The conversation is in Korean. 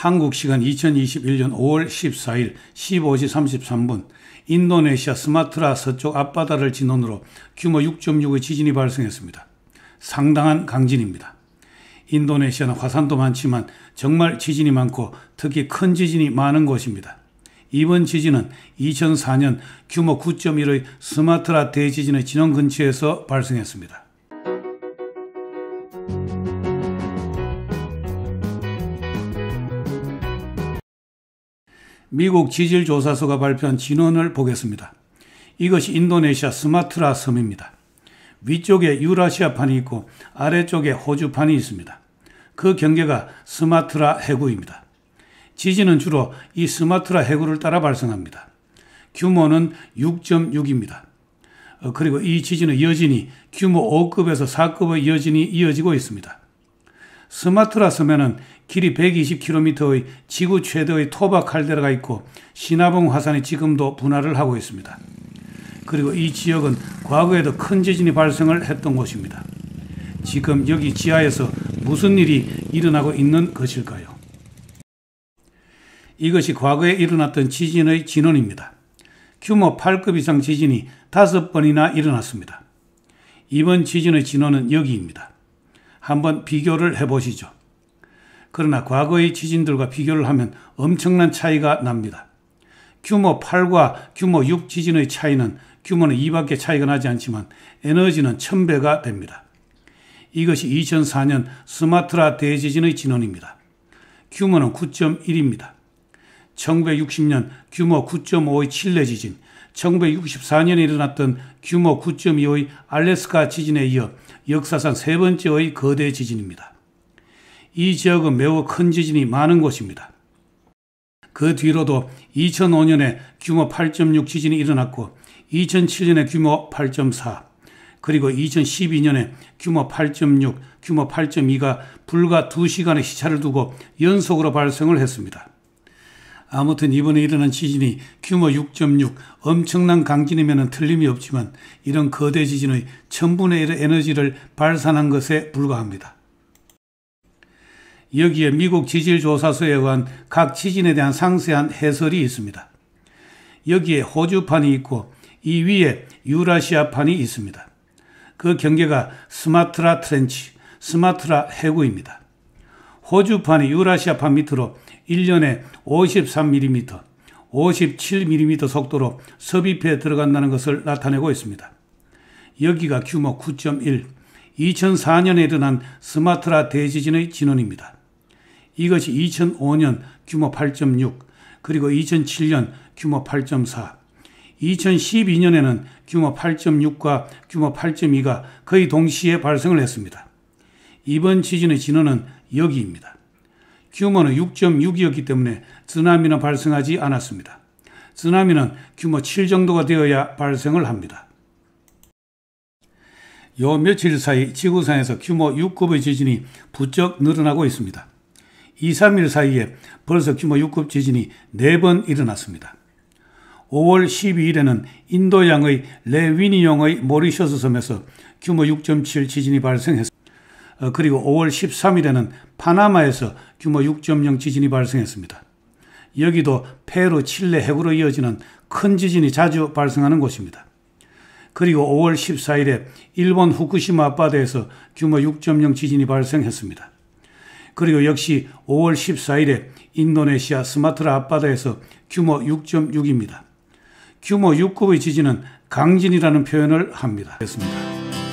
한국 시간 2021년 5월 14일 15시 33분 인도네시아 스마트라 서쪽 앞바다를 진원으로 규모 6.6의 지진이 발생했습니다. 상당한 강진입니다. 인도네시아는 화산도 많지만 정말 지진이 많고 특히 큰 지진이 많은 곳입니다. 이번 지진은 2004년 규모 9.1의 스마트라 대지진의 진원 근처에서 발생했습니다. 미국 지질조사소가 발표한 진원을 보겠습니다. 이것이 인도네시아 스마트라 섬입니다. 위쪽에 유라시아판이 있고 아래쪽에 호주판이 있습니다. 그 경계가 스마트라 해구입니다. 지진은 주로 이 스마트라 해구를 따라 발생합니다. 규모는 6.6입니다. 어, 그리고 이 지진의 여진이 규모 5급에서 4급의 여진이 이어지고 있습니다. 스마트라 섬에는 길이 120km의 지구 최대의 토바 칼데라가 있고 시나봉 화산이 지금도 분화를 하고 있습니다. 그리고 이 지역은 과거에도 큰 지진이 발생을 했던 곳입니다. 지금 여기 지하에서 무슨 일이 일어나고 있는 것일까요? 이것이 과거에 일어났던 지진의 진원입니다. 규모 8급 이상 지진이 5번이나 일어났습니다. 이번 지진의 진원은 여기입니다. 한번 비교를 해보시죠. 그러나 과거의 지진들과 비교를 하면 엄청난 차이가 납니다. 규모 8과 규모 6 지진의 차이는 규모는 2밖에 차이가 나지 않지만 에너지는 1000배가 됩니다. 이것이 2004년 스마트라 대지진의 진원입니다. 규모는 9.1입니다. 1960년 규모 9.5의 칠레 지진, 1964년에 일어났던 규모 9 2의 알래스카 지진에 이어 역사상 세 번째의 거대 지진입니다. 이 지역은 매우 큰 지진이 많은 곳입니다. 그 뒤로도 2005년에 규모 8.6 지진이 일어났고 2007년에 규모 8.4 그리고 2012년에 규모 8.6, 규모 8.2가 불과 2시간의 시차를 두고 연속으로 발생을 했습니다. 아무튼 이번에 일어난 지진이 규모 6.6 엄청난 강진이면 틀림이 없지만 이런 거대 지진의 1000분의 1의 에너지를 발산한 것에 불과합니다. 여기에 미국 지질조사서에 의한 각 지진에 대한 상세한 해설이 있습니다. 여기에 호주판이 있고 이 위에 유라시아판이 있습니다. 그 경계가 스마트라 트렌치, 스마트라 해구입니다. 호주판이 유라시아판 밑으로 1년에 53mm, 57mm 속도로 섭입해 들어간다는 것을 나타내고 있습니다. 여기가 규모 9.1, 2004년에 일어난 스마트라 대지진의 진원입니다. 이것이 2005년 규모 8.6, 그리고 2007년 규모 8.4, 2012년에는 규모 8.6과 규모 8.2가 거의 동시에 발생을 했습니다. 이번 지진의 진원은 여기입니다. 규모는 6.6이었기 때문에 쓰나미는 발생하지 않았습니다. 쓰나미는 규모 7 정도가 되어야 발생을 합니다. 요 며칠 사이 지구상에서 규모 6급의 지진이 부쩍 늘어나고 있습니다. 2, 3일 사이에 벌써 규모 6급 지진이 4번 일어났습니다. 5월 12일에는 인도양의 레위니용의 모리셔스 섬에서 규모 6.7 지진이 발생했습니다. 어, 그리고 5월 13일에는 파나마에서 규모 6.0 지진이 발생했습니다. 여기도 페루, 칠레 해구로 이어지는 큰 지진이 자주 발생하는 곳입니다. 그리고 5월 14일에 일본 후쿠시마 앞바다에서 규모 6.0 지진이 발생했습니다. 그리고 역시 5월 14일에 인도네시아 스마트라 앞바다에서 규모 6.6입니다. 규모 6급의 지진은 강진이라는 표현을 합니다. 됐습니다.